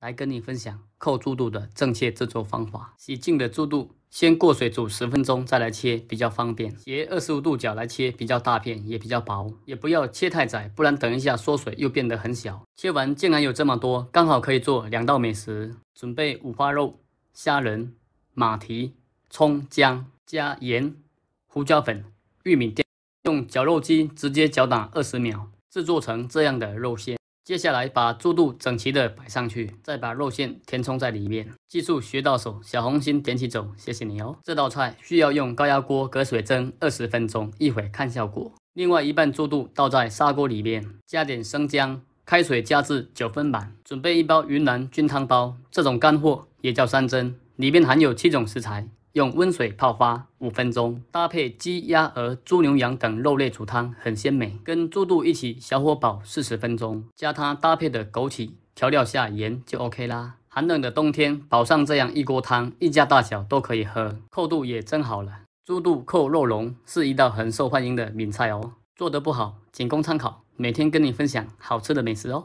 来跟你分享扣猪肚的正确制作方法。洗净的猪肚先过水煮十分钟，再来切比较方便。斜二十五度角来切比较大片，也比较薄，也不要切太窄，不然等一下缩水又变得很小。切完竟然有这么多，刚好可以做两道美食。准备五花肉、虾仁、马蹄、葱姜，加盐、胡椒粉、玉米淀粉，用绞肉机直接搅打二十秒，制作成这样的肉馅。接下来把猪肚整齐的摆上去，再把肉馅填充在里面。技术学到手，小红心点起走，谢谢你哦。这道菜需要用高压锅隔水蒸二十分钟，一会看效果。另外一半猪肚倒在砂锅里面，加点生姜，开水加至九分满。准备一包云南菌汤包，这种干货也叫山珍，里面含有七种食材。用温水泡发五分钟，搭配鸡、鸭、鹅、猪、牛、羊等肉类煮汤，很鲜美。跟猪肚一起小火煲四十分钟，加它搭配的枸杞，调料下盐就 OK 啦。寒冷的冬天，煲上这样一锅汤，一家大小都可以喝，厚度也蒸好了。猪肚扣肉蓉是一道很受欢迎的名菜哦。做得不好，仅供参考。每天跟你分享好吃的美食哦。